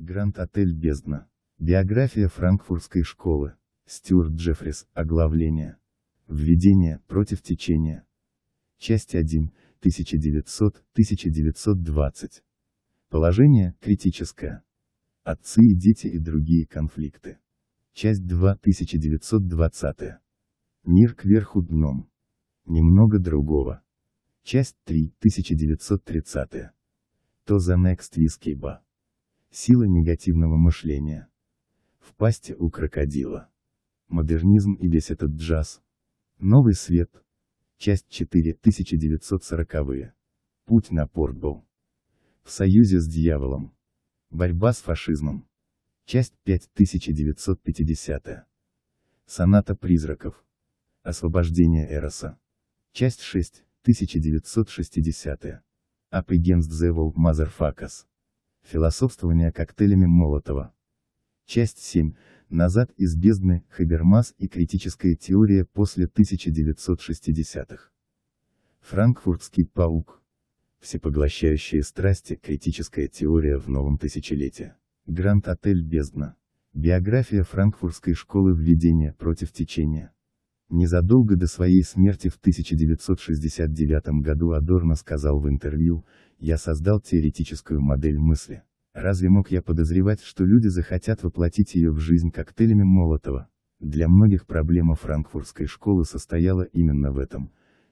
Гранд-отель «Бездна». Биография франкфуртской школы. Стюарт Джеффрис. Оглавление. Введение, против течения. Часть 1, 1900-1920. Положение, критическое. Отцы и дети и другие конфликты. Часть 2, 1920. Мир кверху дном. Немного другого. Часть 3, 1930. То за Next Whiskey Bar. Сила негативного мышления. В пасте у крокодила. Модернизм и весь этот джаз. Новый свет. Часть 4, 1940-е. Путь на Портбол. В союзе с дьяволом. Борьба с фашизмом. Часть 5, 1950-е. Соната призраков. Освобождение Эроса. Часть 6, 1960-е. Up Against the Wall Motherfuckers. Философствование коктейлями Молотова. Часть 7. Назад из бездны, Хабермас и критическая теория после 1960-х. Франкфуртский паук. Всепоглощающие страсти, критическая теория в новом тысячелетии. Гранд-отель «Бездна». Биография франкфуртской школы введения против течения. Незадолго до своей смерти в 1969 году Адорно сказал в интервью, «Я создал теоретическую модель мысли. Разве мог я подозревать, что люди захотят воплотить ее в жизнь коктейлями Молотова?» Для многих проблема франкфуртской школы состояла именно в этом.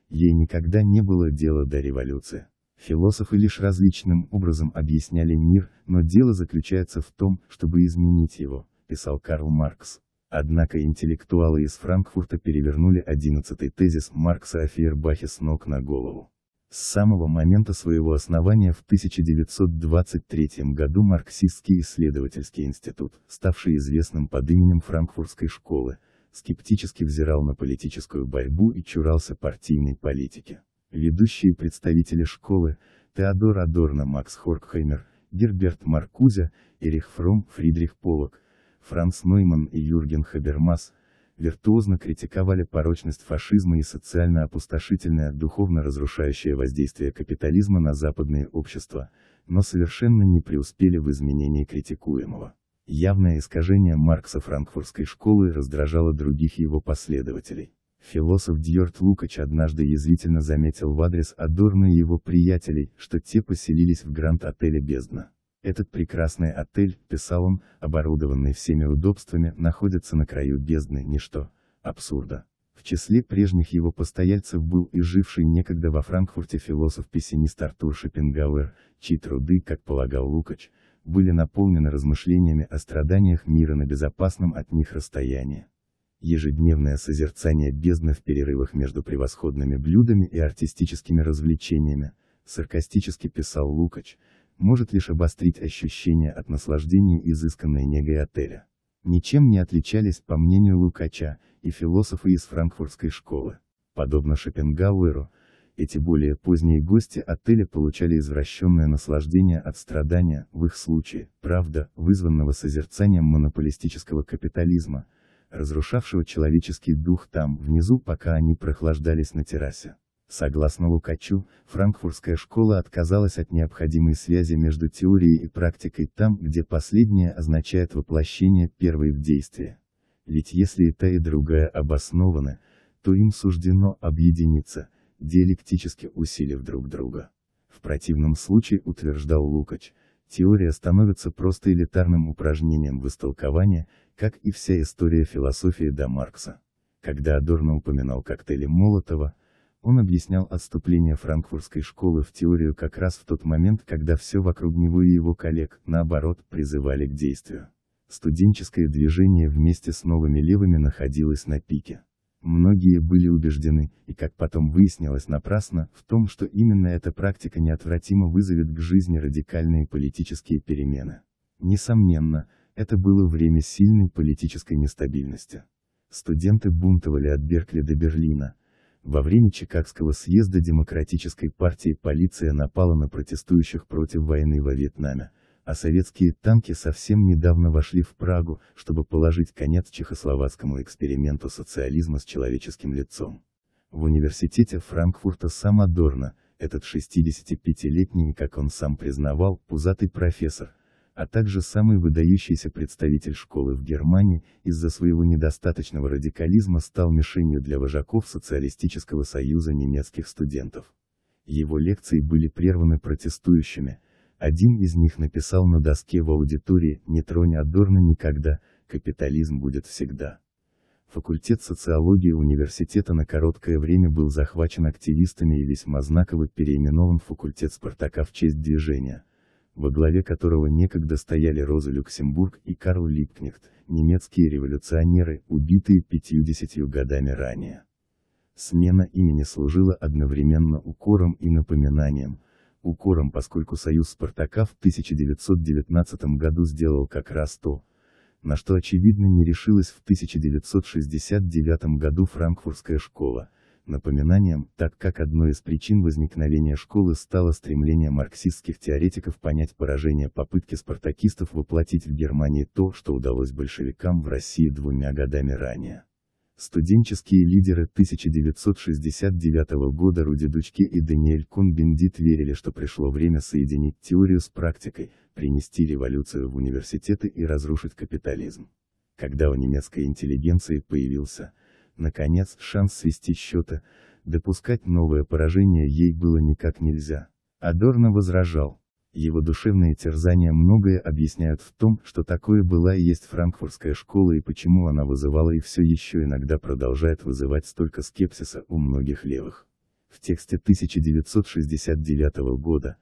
Ей никогда не было дела до революции. Философы лишь различным образом объясняли мир, но дело заключается в том, чтобы изменить его, писал Карл Маркс. Однако интеллектуалы из Франкфурта перевернули одиннадцатый тезис Маркса о Фейербахе с ног на голову. С самого момента своего основания в 1923 году Марксистский исследовательский институт, ставший известным под именем Франкфуртской школы, скептически взирал на политическую борьбу и чурался партийной политике. Ведущие представители школы, Теодор Адорно Макс Хоркхеймер, Герберт Маркузе, Эрих Фром, Фридрих Полок, Франц Нойман и Юрген Хабермас, виртуозно критиковали порочность фашизма и социально-опустошительное, духовно-разрушающее воздействие капитализма на западные общества, но совершенно не преуспели в изменении критикуемого. Явное искажение Маркса франкфуртской школы раздражало других его последователей. Философ Дьорт Лукач однажды язвительно заметил в адрес Адорна и его приятелей, что те поселились в гранд-отеле «Бездна». Этот прекрасный отель, писал он, оборудованный всеми удобствами, находится на краю бездны, ничто, абсурда. В числе прежних его постояльцев был и живший некогда во Франкфурте философ-пессимист Артур Шопенгауэр, чьи труды, как полагал Лукач, были наполнены размышлениями о страданиях мира на безопасном от них расстоянии. Ежедневное созерцание бездны в перерывах между превосходными блюдами и артистическими развлечениями, саркастически писал Лукач, может лишь обострить ощущение от наслаждения изысканной негой отеля. Ничем не отличались, по мнению Лукача, и философы из франкфуртской школы. Подобно Шопенгауэру, эти более поздние гости отеля получали извращенное наслаждение от страдания, в их случае, правда, вызванного созерцанием монополистического капитализма, разрушавшего человеческий дух там, внизу, пока они прохлаждались на террасе. Согласно Лукачу, франкфуртская школа отказалась от необходимой связи между теорией и практикой там, где последнее означает воплощение первой в действие. Ведь если и та и другая обоснованы, то им суждено объединиться, диалектически усилив друг друга. В противном случае, утверждал Лукач, теория становится просто элитарным упражнением в истолковании, как и вся история философии до Маркса. Когда Адорно упоминал коктейли Молотова, он объяснял отступление франкфуртской школы в теорию как раз в тот момент, когда все вокруг него и его коллег, наоборот, призывали к действию. Студенческое движение вместе с новыми левыми находилось на пике. Многие были убеждены, и как потом выяснилось напрасно, в том, что именно эта практика неотвратимо вызовет к жизни радикальные политические перемены. Несомненно, это было время сильной политической нестабильности. Студенты бунтовали от Беркли до Берлина, во время Чикагского съезда Демократической партии полиция напала на протестующих против войны во Вьетнаме, а советские танки совсем недавно вошли в Прагу, чтобы положить конец чехословацкому эксперименту социализма с человеческим лицом. В университете Франкфурта сам Адорно, этот 65-летний, как он сам признавал, пузатый профессор, а также самый выдающийся представитель школы в Германии, из-за своего недостаточного радикализма стал мишенью для вожаков Социалистического союза немецких студентов. Его лекции были прерваны протестующими, один из них написал на доске в аудитории «Не тронь Адорна никогда, капитализм будет всегда». Факультет социологии университета на короткое время был захвачен активистами и весьма знаково переименован в факультет Спартака в честь движения – во главе которого некогда стояли Роза Люксембург и Карл Липкнехт, немецкие революционеры, убитые 50 годами ранее. Смена имени служила одновременно укором и напоминанием, укором поскольку союз Спартака в 1919 году сделал как раз то, на что очевидно не решилась в 1969 году франкфуртская школа, напоминанием, так как одной из причин возникновения школы стало стремление марксистских теоретиков понять поражение попытки спартакистов воплотить в Германии то, что удалось большевикам в России двумя годами ранее. Студенческие лидеры 1969 года Руди Дучки и Даниэль кун верили, что пришло время соединить теорию с практикой, принести революцию в университеты и разрушить капитализм. Когда у немецкой интеллигенции появился, наконец, шанс свести счеты, допускать новое поражение ей было никак нельзя. Адорно возражал. Его душевные терзания многое объясняют в том, что такое была и есть франкфуртская школа и почему она вызывала и все еще иногда продолжает вызывать столько скепсиса у многих левых. В тексте 1969 года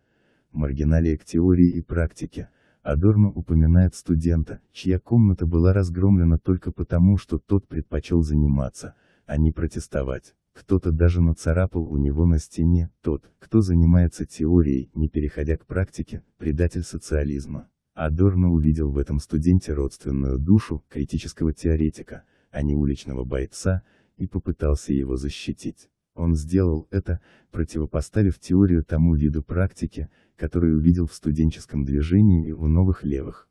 «Маргиналия к теории и практике» Адорно упоминает студента, чья комната была разгромлена только потому, что тот предпочел заниматься, а не протестовать. Кто-то даже нацарапал у него на стене, тот, кто занимается теорией, не переходя к практике, предатель социализма. Адорно увидел в этом студенте родственную душу, критического теоретика, а не уличного бойца, и попытался его защитить. Он сделал это, противопоставив теорию тому виду практики, который увидел в студенческом движении и у новых левых.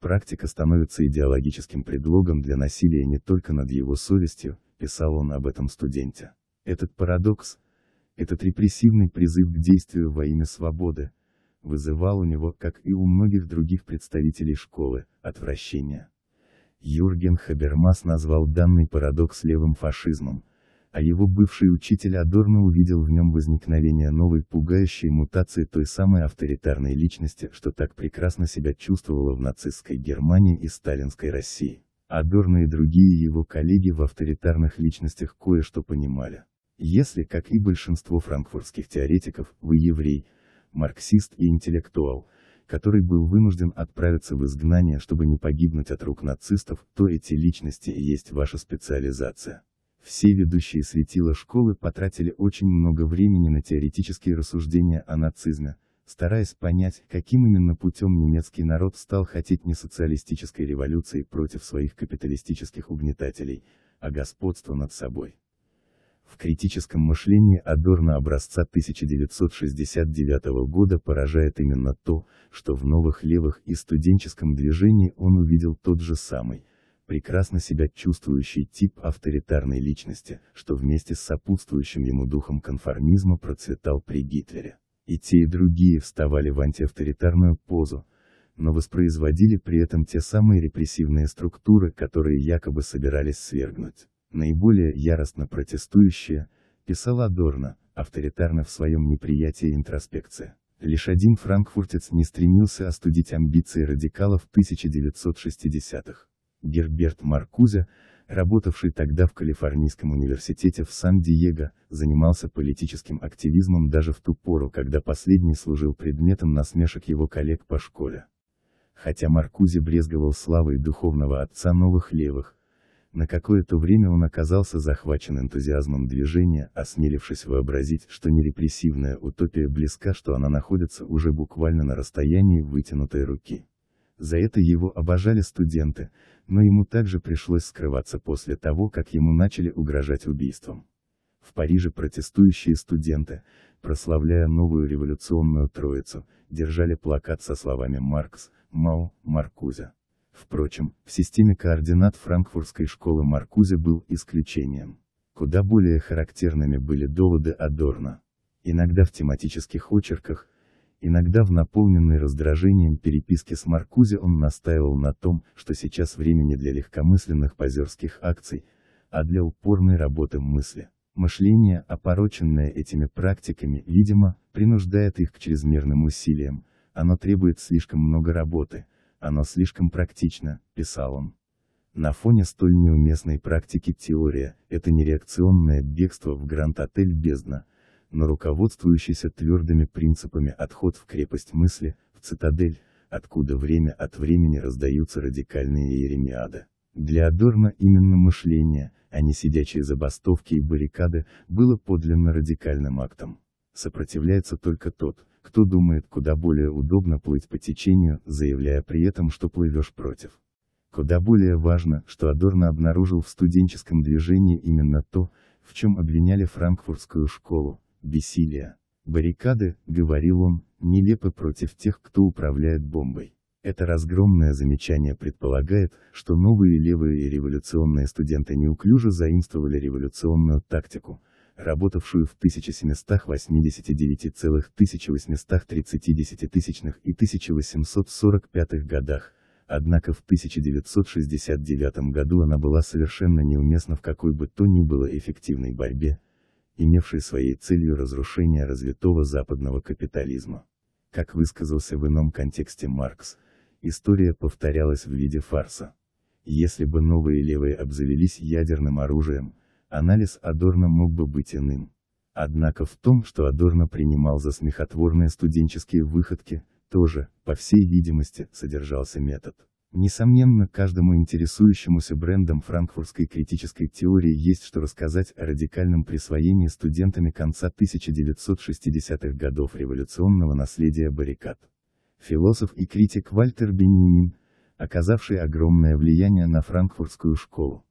Практика становится идеологическим предлогом для насилия не только над его совестью, писал он об этом студенте. Этот парадокс, этот репрессивный призыв к действию во имя свободы, вызывал у него, как и у многих других представителей школы, отвращение. Юрген Хабермас назвал данный парадокс левым фашизмом, а его бывший учитель Адорно увидел в нем возникновение новой пугающей мутации той самой авторитарной личности, что так прекрасно себя чувствовала в нацистской Германии и сталинской России. Адорно и другие его коллеги в авторитарных личностях кое-что понимали. Если, как и большинство франкфуртских теоретиков, вы еврей, марксист и интеллектуал, который был вынужден отправиться в изгнание, чтобы не погибнуть от рук нацистов, то эти личности и есть ваша специализация. Все ведущие светила школы потратили очень много времени на теоретические рассуждения о нацизме, стараясь понять, каким именно путем немецкий народ стал хотеть не социалистической революции против своих капиталистических угнетателей, а господства над собой. В критическом мышлении Адорна образца 1969 года поражает именно то, что в новых левых и студенческом движении он увидел тот же самый, прекрасно себя чувствующий тип авторитарной личности, что вместе с сопутствующим ему духом конформизма процветал при Гитлере. И те и другие вставали в антиавторитарную позу, но воспроизводили при этом те самые репрессивные структуры, которые якобы собирались свергнуть. Наиболее яростно протестующие, писала Адорно, авторитарно в своем неприятии интроспекции. Лишь один франкфуртец не стремился остудить амбиции радикалов 1960-х. Герберт Маркузе, работавший тогда в Калифорнийском университете в Сан-Диего, занимался политическим активизмом даже в ту пору, когда последний служил предметом насмешек его коллег по школе. Хотя Маркузе брезговал славой духовного отца новых левых, на какое-то время он оказался захвачен энтузиазмом движения, осмелившись вообразить, что нерепрессивная утопия близка, что она находится уже буквально на расстоянии вытянутой руки. За это его обожали студенты, но ему также пришлось скрываться после того, как ему начали угрожать убийством. В Париже протестующие студенты, прославляя новую революционную троицу, держали плакат со словами «Маркс», «Мау», «Маркузе». Впрочем, в системе координат франкфуртской школы Маркузе был исключением. Куда более характерными были доводы Адорна. Иногда в тематических очерках, Иногда в наполненной раздражением переписке с Маркузи он настаивал на том, что сейчас время не для легкомысленных позерских акций, а для упорной работы мысли. Мышление, опороченное этими практиками, видимо, принуждает их к чрезмерным усилиям, оно требует слишком много работы, оно слишком практично, писал он. На фоне столь неуместной практики теория, это не реакционное бегство в Гранд-отель «Бездна», но руководствующийся твердыми принципами отход в крепость мысли, в цитадель, откуда время от времени раздаются радикальные еремиады. Для Адорна именно мышление, а не сидячие забастовки и баррикады, было подлинно радикальным актом. Сопротивляется только тот, кто думает куда более удобно плыть по течению, заявляя при этом, что плывешь против. Куда более важно, что Адорно обнаружил в студенческом движении именно то, в чем обвиняли франкфуртскую школу, бессилия. Баррикады, говорил он, нелепы против тех, кто управляет бомбой. Это разгромное замечание предполагает, что новые левые и революционные студенты неуклюже заимствовали революционную тактику, работавшую в 1789 1789,1830 и 1845 х годах, однако в 1969 году она была совершенно неуместна в какой бы то ни было эффективной борьбе, имевший своей целью разрушение развитого западного капитализма. Как высказался в ином контексте Маркс, история повторялась в виде фарса. Если бы новые левые обзавелись ядерным оружием, анализ Адорна мог бы быть иным. Однако в том, что Адорно принимал за смехотворные студенческие выходки, тоже, по всей видимости, содержался метод. Несомненно, каждому интересующемуся брендом франкфуртской критической теории есть что рассказать о радикальном присвоении студентами конца 1960-х годов революционного наследия баррикад. Философ и критик Вальтер Бенинин, оказавший огромное влияние на франкфуртскую школу,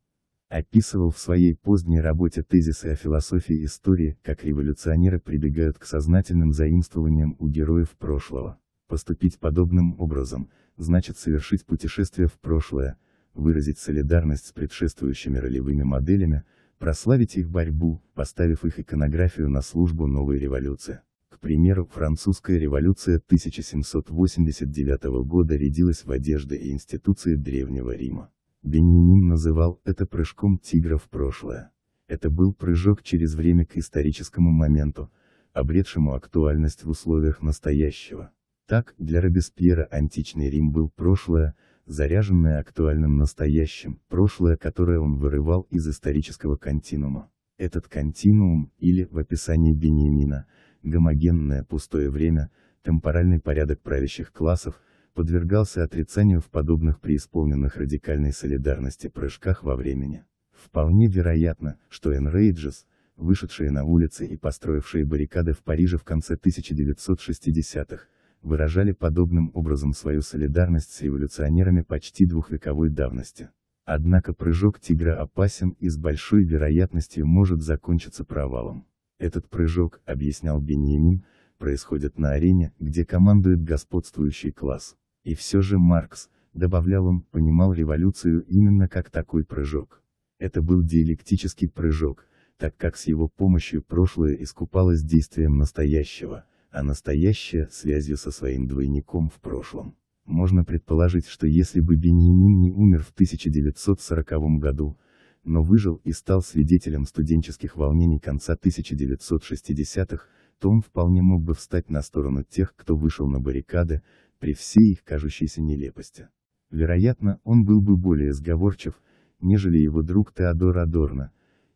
описывал в своей поздней работе тезисы о философии истории, как революционеры прибегают к сознательным заимствованиям у героев прошлого. Поступить подобным образом – значит совершить путешествие в прошлое, выразить солидарность с предшествующими ролевыми моделями, прославить их борьбу, поставив их иконографию на службу новой революции. К примеру, французская революция 1789 года рядилась в одежды и институции Древнего Рима. Бенинин называл это прыжком тигра в прошлое. Это был прыжок через время к историческому моменту, обретшему актуальность в условиях настоящего. Так, для Робеспьера античный Рим был прошлое, заряженное актуальным настоящим, прошлое, которое он вырывал из исторического континуума. Этот континуум, или, в описании Беньямина, гомогенное пустое время, темпоральный порядок правящих классов, подвергался отрицанию в подобных преисполненных радикальной солидарности прыжках во времени. Вполне вероятно, что Энрейджес, вышедшие на улицы и построившие баррикады в Париже в конце 1960-х, выражали подобным образом свою солидарность с эволюционерами почти двухвековой давности. Однако прыжок тигра опасен и с большой вероятностью может закончиться провалом. Этот прыжок, объяснял Беньямин, происходит на арене, где командует господствующий класс. И все же Маркс, добавлял он, понимал революцию именно как такой прыжок. Это был диалектический прыжок, так как с его помощью прошлое искупалось действием настоящего – а настоящее – связью со своим двойником в прошлом. Можно предположить, что если бы Беньямин не умер в 1940 году, но выжил и стал свидетелем студенческих волнений конца 1960-х, то он вполне мог бы встать на сторону тех, кто вышел на баррикады, при всей их кажущейся нелепости. Вероятно, он был бы более сговорчив, нежели его друг Теодор Адорно,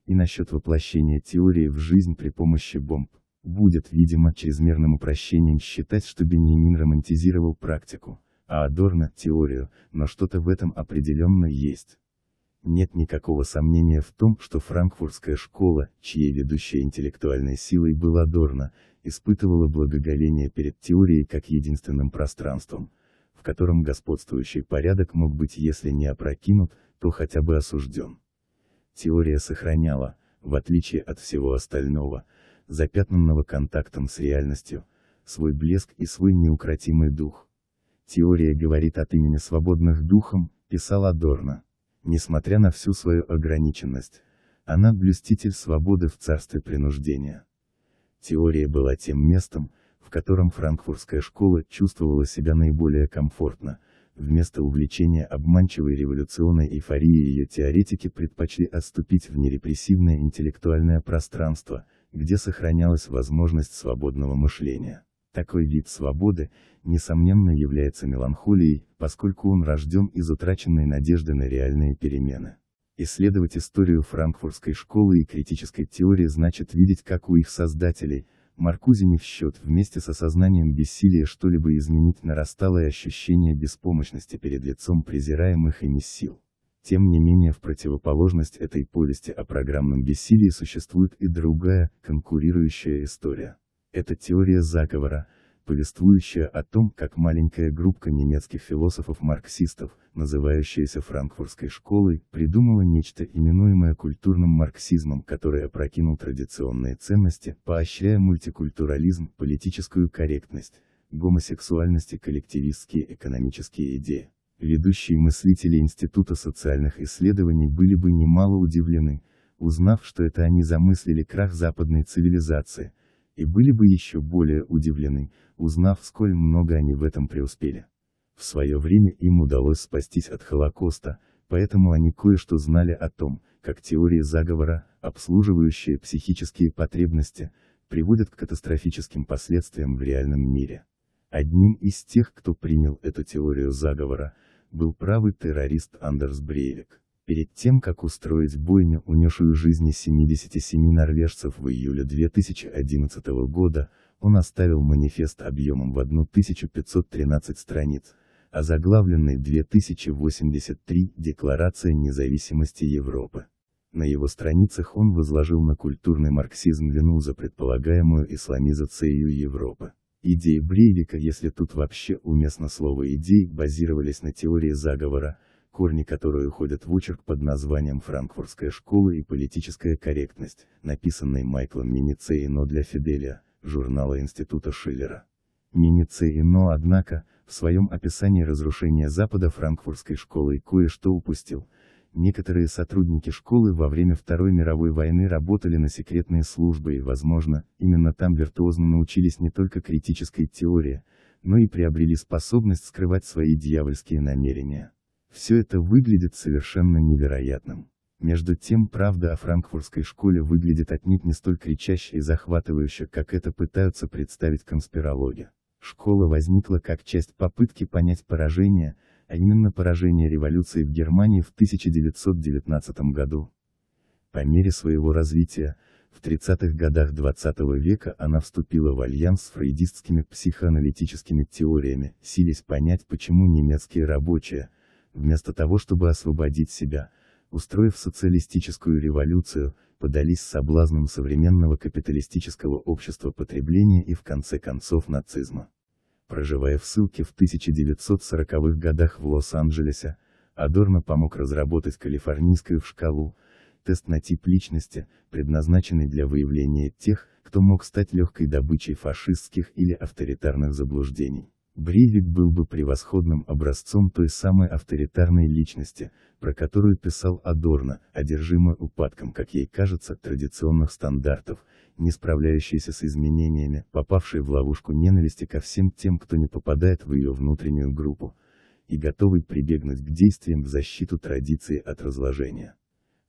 и насчет воплощения теории в жизнь при помощи бомб. Будет, видимо, чрезмерным упрощением считать, что Беньямин романтизировал практику, а Адорно – теорию, но что-то в этом определенно есть. Нет никакого сомнения в том, что франкфуртская школа, чьей ведущей интеллектуальной силой была Дорна, испытывала благоговение перед теорией как единственным пространством, в котором господствующий порядок мог быть если не опрокинут, то хотя бы осужден. Теория сохраняла, в отличие от всего остального, запятнанного контактом с реальностью, свой блеск и свой неукротимый дух. Теория говорит от имени свободных духом, писал Адорно. Несмотря на всю свою ограниченность, она блюститель свободы в царстве принуждения. Теория была тем местом, в котором франкфуртская школа чувствовала себя наиболее комфортно, вместо увлечения обманчивой революционной эйфории ее теоретики предпочли отступить в нерепрессивное интеллектуальное пространство, где сохранялась возможность свободного мышления. Такой вид свободы, несомненно является меланхолией, поскольку он рожден из утраченной надежды на реальные перемены. Исследовать историю франкфуртской школы и критической теории значит видеть как у их создателей, Маркузи не в счет, вместе с осознанием бессилия что-либо изменить нарастало и ощущение беспомощности перед лицом презираемых ими сил. Тем не менее в противоположность этой повести о программном бессилии существует и другая, конкурирующая история. Это теория заговора, повествующая о том, как маленькая группа немецких философов-марксистов, называющаяся франкфуртской школой, придумала нечто именуемое культурным марксизмом, которое опрокинул традиционные ценности, поощряя мультикультурализм, политическую корректность, гомосексуальность и коллективистские экономические идеи ведущие мыслители Института социальных исследований были бы немало удивлены, узнав, что это они замыслили крах западной цивилизации, и были бы еще более удивлены, узнав, сколь много они в этом преуспели. В свое время им удалось спастись от Холокоста, поэтому они кое-что знали о том, как теории заговора, обслуживающие психические потребности, приводят к катастрофическим последствиям в реальном мире. Одним из тех, кто принял эту теорию заговора, был правый террорист Андерс Брейвик. Перед тем, как устроить бойню, унесшую жизни 77 норвежцев в июле 2011 года, он оставил манифест объемом в 1513 страниц, а озаглавленный 2083 «Декларация независимости Европы». На его страницах он возложил на культурный марксизм вину за предполагаемую исламизацию Европы. Идеи Брейвика, если тут вообще уместно слово идеи, базировались на теории заговора, корни которой уходят в очерк под названием «Франкфуртская школа и политическая корректность», написанный Майклом Миницеино для Фиделия, журнала Института Шиллера. Миницеино, однако, в своем описании разрушения Запада франкфуртской школой кое-что упустил – Некоторые сотрудники школы во время Второй мировой войны работали на секретные службы и, возможно, именно там виртуозно научились не только критической теории, но и приобрели способность скрывать свои дьявольские намерения. Все это выглядит совершенно невероятным. Между тем правда о франкфуртской школе выглядит отнюдь не столь кричаще и захватывающе, как это пытаются представить конспирологи. Школа возникла как часть попытки понять поражение, а именно поражение революции в Германии в 1919 году. По мере своего развития, в 30-х годах 20 -го века она вступила в альянс с фрейдистскими психоаналитическими теориями, сились понять почему немецкие рабочие, вместо того чтобы освободить себя, устроив социалистическую революцию, подались соблазнам современного капиталистического общества потребления и в конце концов нацизма. Проживая в ссылке в 1940-х годах в Лос-Анджелесе, Адорно помог разработать калифорнийскую шкалу, тест на тип личности, предназначенный для выявления тех, кто мог стать легкой добычей фашистских или авторитарных заблуждений. Бризик был бы превосходным образцом той самой авторитарной личности, про которую писал Адорно, одержимой упадком, как ей кажется, традиционных стандартов, не справляющейся с изменениями, попавшей в ловушку ненависти ко всем тем, кто не попадает в ее внутреннюю группу, и готовой прибегнуть к действиям в защиту традиции от разложения.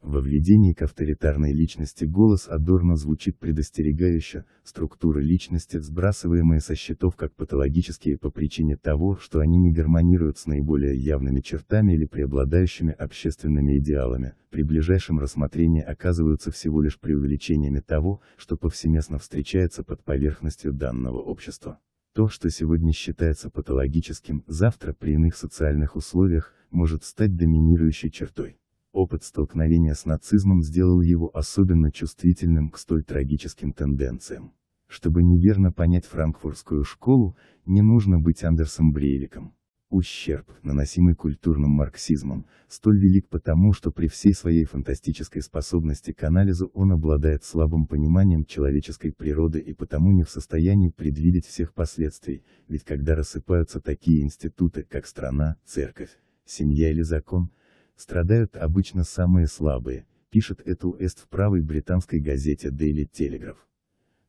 Во введении к авторитарной личности голос Адорно звучит предостерегающе, структуры личности сбрасываемые со счетов как патологические по причине того, что они не гармонируют с наиболее явными чертами или преобладающими общественными идеалами, при ближайшем рассмотрении оказываются всего лишь преувеличениями того, что повсеместно встречается под поверхностью данного общества. То, что сегодня считается патологическим, завтра при иных социальных условиях, может стать доминирующей чертой. Опыт столкновения с нацизмом сделал его особенно чувствительным к столь трагическим тенденциям. Чтобы неверно понять франкфуртскую школу, не нужно быть Андерсом Брейвиком. Ущерб, наносимый культурным марксизмом, столь велик потому, что при всей своей фантастической способности к анализу он обладает слабым пониманием человеческой природы и потому не в состоянии предвидеть всех последствий, ведь когда рассыпаются такие институты, как страна, церковь, семья или закон, страдают обычно самые слабые, пишет Этл Эст в правой британской газете Daily Telegraph.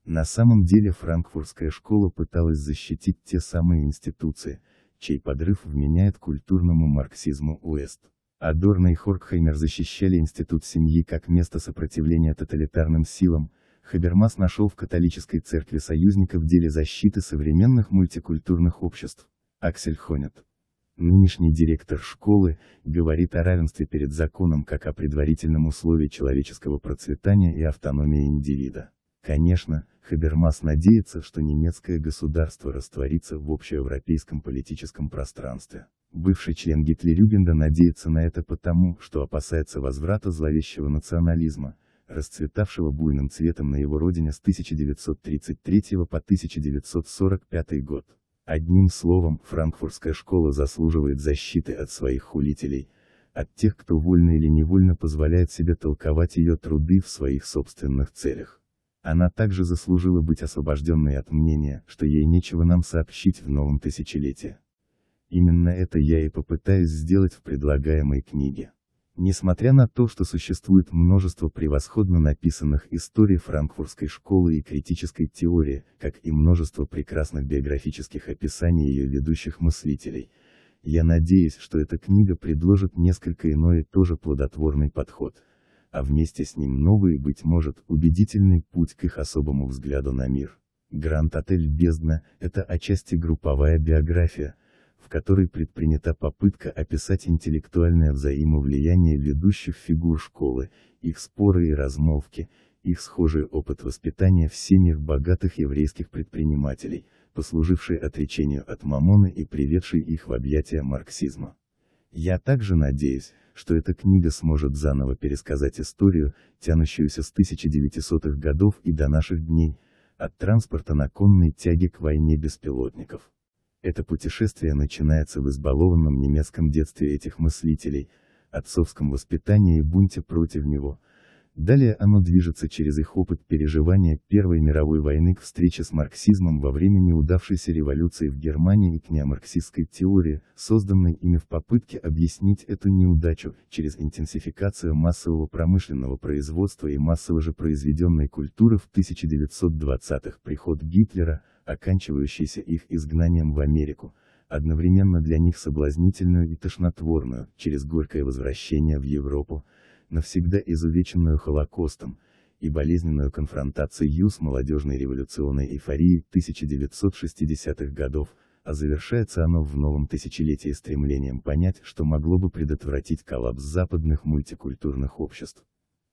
На самом деле франкфуртская школа пыталась защитить те самые институции, чей подрыв вменяет культурному марксизму Уэст. Адорно и Хоркхеймер защищали институт семьи как место сопротивления тоталитарным силам, Хабермас нашел в католической церкви союзника в деле защиты современных мультикультурных обществ. Аксель Хонет. Нынешний директор школы говорит о равенстве перед законом как о предварительном условии человеческого процветания и автономии индивида. Конечно, Хабермас надеется, что немецкое государство растворится в общеевропейском политическом пространстве. Бывший член Гитлерюгенда надеется на это потому, что опасается возврата зловещего национализма, расцветавшего буйным цветом на его родине с 1933 по 1945 год. Одним словом, франкфуртская школа заслуживает защиты от своих хулителей, от тех, кто вольно или невольно позволяет себе толковать ее труды в своих собственных целях. Она также заслужила быть освобожденной от мнения, что ей нечего нам сообщить в новом тысячелетии. Именно это я и попытаюсь сделать в предлагаемой книге. Несмотря на то, что существует множество превосходно написанных историй франкфуртской школы и критической теории, как и множество прекрасных биографических описаний ее ведущих мыслителей, я надеюсь, что эта книга предложит несколько иной тоже плодотворный подход, а вместе с ним новый, быть может, убедительный путь к их особому взгляду на мир. Гранд-отель «Бездна» — это отчасти групповая биография, в которой предпринята попытка описать интеллектуальное взаимовлияние ведущих фигур школы, их споры и размолвки, их схожий опыт воспитания в семьях богатых еврейских предпринимателей, послуживший отречению от мамона и приведший их в объятия марксизма. Я также надеюсь, что эта книга сможет заново пересказать историю, тянущуюся с 1900-х годов и до наших дней, от транспорта на конной тяге к войне беспилотников. Это путешествие начинается в избалованном немецком детстве этих мыслителей, отцовском воспитании и бунте против него. Далее оно движется через их опыт переживания Первой мировой войны к встрече с марксизмом во время неудавшейся революции в Германии и к неомарксистской теории, созданной ими в попытке объяснить эту неудачу, через интенсификацию массового промышленного производства и массово же произведенной культуры в 1920-х приход Гитлера, оканчивающейся их изгнанием в Америку, одновременно для них соблазнительную и тошнотворную, через горькое возвращение в Европу, навсегда изувеченную Холокостом, и болезненную конфронтацию с молодежной революционной эйфорией 1960-х годов, а завершается оно в новом тысячелетии стремлением понять, что могло бы предотвратить коллапс западных мультикультурных обществ.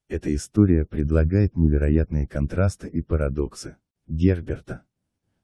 Эта история предлагает невероятные контрасты и парадоксы. Герберта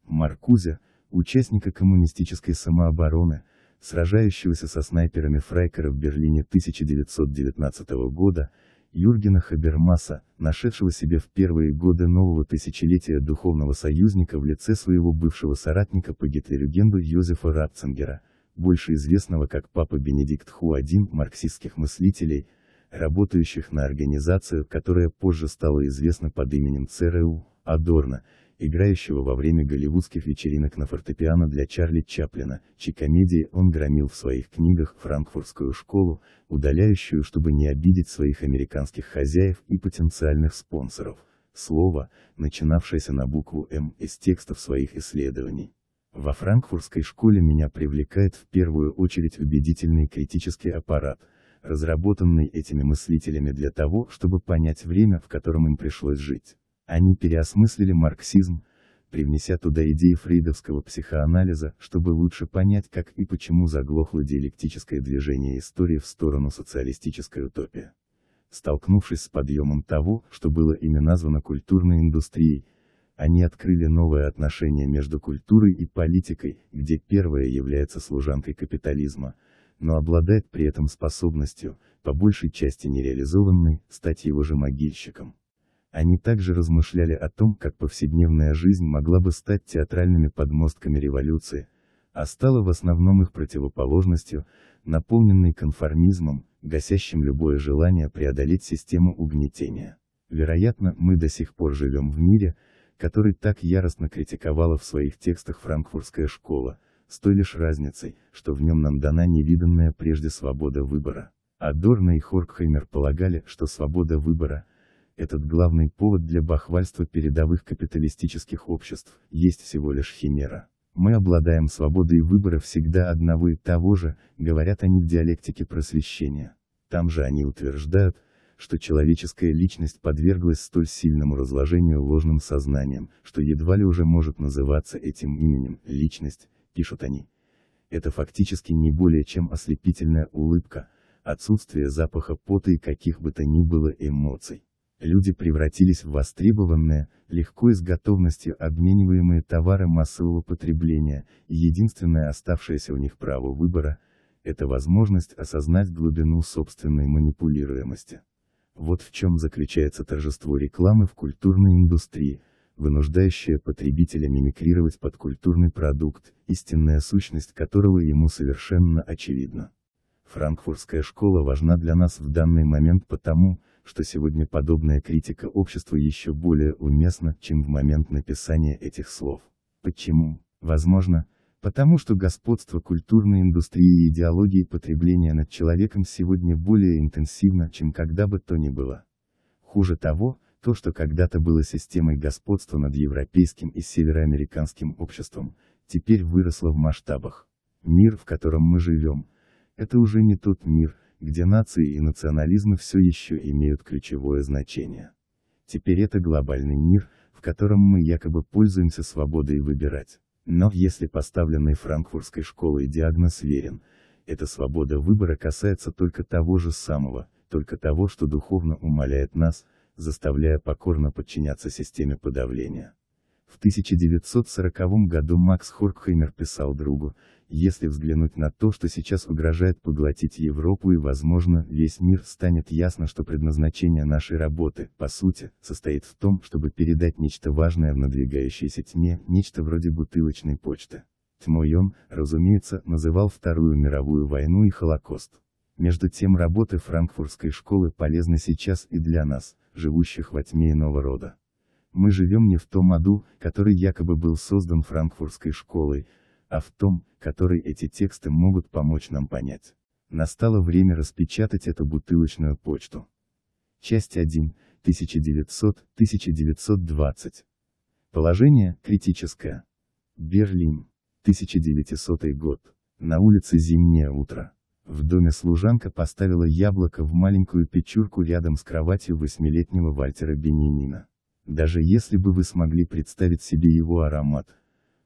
Маркузе, участника коммунистической самообороны, сражающегося со снайперами Фрайкера в Берлине 1919 года, Юргена Хабермаса, нашедшего себе в первые годы нового тысячелетия духовного союзника в лице своего бывшего соратника по гитлерюгенду Йозефа Ратцингера, больше известного как Папа Бенедикт Хуадим марксистских мыслителей, работающих на организацию, которая позже стала известна под именем ЦРУ, Адорна, играющего во время голливудских вечеринок на фортепиано для Чарли Чаплина, чьи комедии он громил в своих книгах франкфуртскую школу, удаляющую, чтобы не обидеть своих американских хозяев и потенциальных спонсоров, слово, начинавшееся на букву «М» из текстов своих исследований. Во франкфуртской школе меня привлекает в первую очередь убедительный критический аппарат – разработанный этими мыслителями для того, чтобы понять время, в котором им пришлось жить. Они переосмыслили марксизм, привнеся туда идеи фрейдовского психоанализа, чтобы лучше понять, как и почему заглохло диалектическое движение истории в сторону социалистической утопии. Столкнувшись с подъемом того, что было ими названо культурной индустрией, они открыли новое отношение между культурой и политикой, где первая является служанкой капитализма, но обладает при этом способностью, по большей части нереализованной, стать его же могильщиком. Они также размышляли о том, как повседневная жизнь могла бы стать театральными подмостками революции, а стала в основном их противоположностью, наполненной конформизмом, гасящим любое желание преодолеть систему угнетения. Вероятно, мы до сих пор живем в мире, который так яростно критиковала в своих текстах франкфуртская школа, с той лишь разницей, что в нем нам дана невиданная прежде свобода выбора. А Дорна и Хоркхеймер полагали, что свобода выбора – этот главный повод для бахвальства передовых капиталистических обществ, есть всего лишь химера. Мы обладаем свободой выбора всегда одного и того же, говорят они в диалектике просвещения. Там же они утверждают, что человеческая личность подверглась столь сильному разложению ложным сознанием, что едва ли уже может называться этим именем «личность», пишут они. Это фактически не более чем ослепительная улыбка, отсутствие запаха пота и каких бы то ни было эмоций люди превратились в востребованные, легко и с готовностью обмениваемые товары массового потребления, и единственное оставшееся у них право выбора – это возможность осознать глубину собственной манипулируемости. Вот в чем заключается торжество рекламы в культурной индустрии, вынуждающее потребителя мимикрировать под культурный продукт, истинная сущность которого ему совершенно очевидна. Франкфуртская школа важна для нас в данный момент потому, что сегодня подобная критика обществу еще более уместна, чем в момент написания этих слов. Почему? Возможно, потому что господство культурной индустрии и идеологии потребления над человеком сегодня более интенсивно, чем когда бы то ни было. Хуже того, то, что когда-то было системой господства над европейским и североамериканским обществом, теперь выросло в масштабах. Мир, в котором мы живем, это уже не тот мир, где нации и национализмы все еще имеют ключевое значение. Теперь это глобальный мир, в котором мы якобы пользуемся свободой выбирать. Но если поставленный франкфуртской школой диагноз верен, эта свобода выбора касается только того же самого, только того, что духовно умоляет нас, заставляя покорно подчиняться системе подавления. В 1940 году Макс Хоркхеймер писал другу, если взглянуть на то, что сейчас угрожает поглотить Европу и, возможно, весь мир, станет ясно, что предназначение нашей работы, по сути, состоит в том, чтобы передать нечто важное в надвигающейся тьме, нечто вроде бутылочной почты. Тьмой он, разумеется, называл Вторую мировую войну и Холокост. Между тем работы франкфуртской школы полезны сейчас и для нас, живущих во тьме иного рода. Мы живем не в том аду, который якобы был создан франкфуртской школой, а в том, который эти тексты могут помочь нам понять. Настало время распечатать эту бутылочную почту. Часть 1, 1900-1920. Положение критическое. Берлин, 1900 год. На улице зимнее утро. В доме служанка поставила яблоко в маленькую печурку рядом с кроватью восьмилетнего Вальтера Бенинина. Даже если бы вы смогли представить себе его аромат,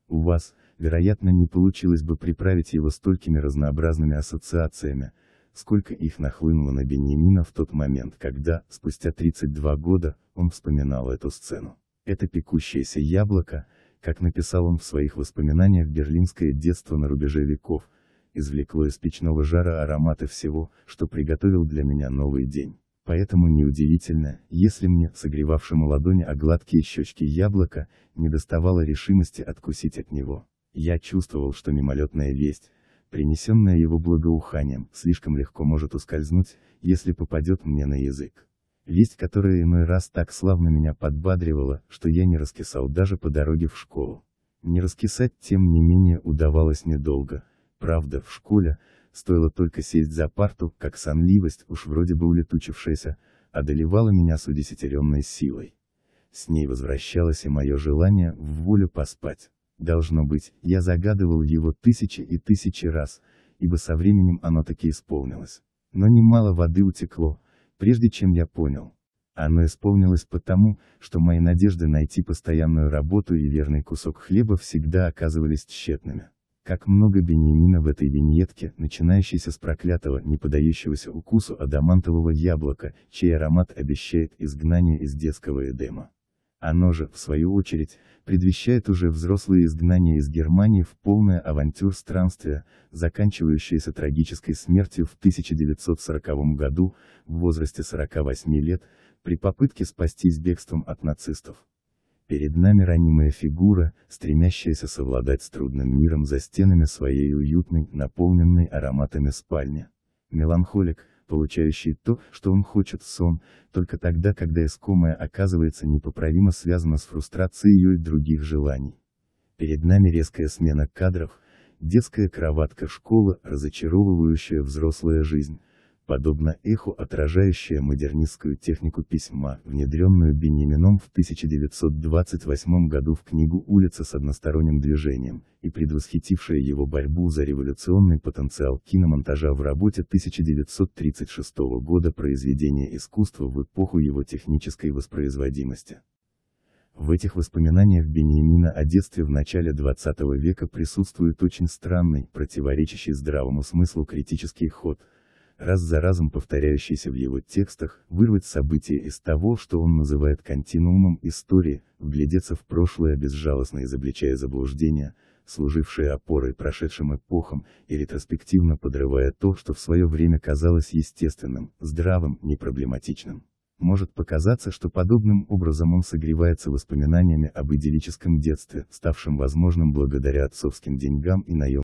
у вас, вероятно не получилось бы приправить его столькими разнообразными ассоциациями, сколько их нахлынуло на Бенемина в тот момент, когда, спустя 32 года, он вспоминал эту сцену. Это пекущееся яблоко, как написал он в своих воспоминаниях «Берлинское детство на рубеже веков», извлекло из печного жара ароматы всего, что приготовил для меня новый день. Поэтому неудивительно, если мне, согревавшему ладони о гладкие щечки яблока, не доставало решимости откусить от него. Я чувствовал, что мимолетная весть, принесенная его благоуханием, слишком легко может ускользнуть, если попадет мне на язык. Весть, которая иной раз так славно меня подбадривала, что я не раскисал даже по дороге в школу. Не раскисать, тем не менее, удавалось недолго. Правда, в школе, стоило только сесть за парту, как сонливость, уж вроде бы улетучившаяся, одолевала меня с удесятеренной силой. С ней возвращалось и мое желание в волю поспать. Должно быть, я загадывал его тысячи и тысячи раз, ибо со временем оно таки исполнилось. Но немало воды утекло, прежде чем я понял. Оно исполнилось потому, что мои надежды найти постоянную работу и верный кусок хлеба всегда оказывались тщетными. Как много Беньямина в этой виньетке, начинающейся с проклятого, не подающегося укусу адамантового яблока, чей аромат обещает изгнание из детского Эдема. Оно же, в свою очередь, предвещает уже взрослые изгнания из Германии в полное авантюр-странствие, заканчивающееся трагической смертью в 1940 году, в возрасте 48 лет, при попытке спастись бегством от нацистов. Перед нами ранимая фигура, стремящаяся совладать с трудным миром за стенами своей уютной, наполненной ароматами спальни. Меланхолик, получающий то, что он хочет, сон, только тогда, когда искомое оказывается непоправимо связано с фрустрацией ее и других желаний. Перед нами резкая смена кадров, детская кроватка школа, разочаровывающая взрослая жизнь, подобно эху отражающая модернистскую технику письма, внедренную Бенемином в 1928 году в книгу «Улица с односторонним движением» и предвосхитившая его борьбу за революционный потенциал киномонтажа в работе 1936 года произведения искусства в эпоху его технической воспроизводимости. В этих воспоминаниях Бениамина о детстве в начале 20 века присутствует очень странный, противоречащий здравому смыслу критический ход – раз за разом повторяющийся в его текстах, вырвать события из того, что он называет континуумом истории, вглядеться в прошлое безжалостно изобличая заблуждения, служившие опорой прошедшим эпохам, и ретроспективно подрывая то, что в свое время казалось естественным, здравым, непроблематичным. Может показаться, что подобным образом он согревается воспоминаниями об идиллическом детстве, ставшем возможным благодаря отцовским деньгам и наемным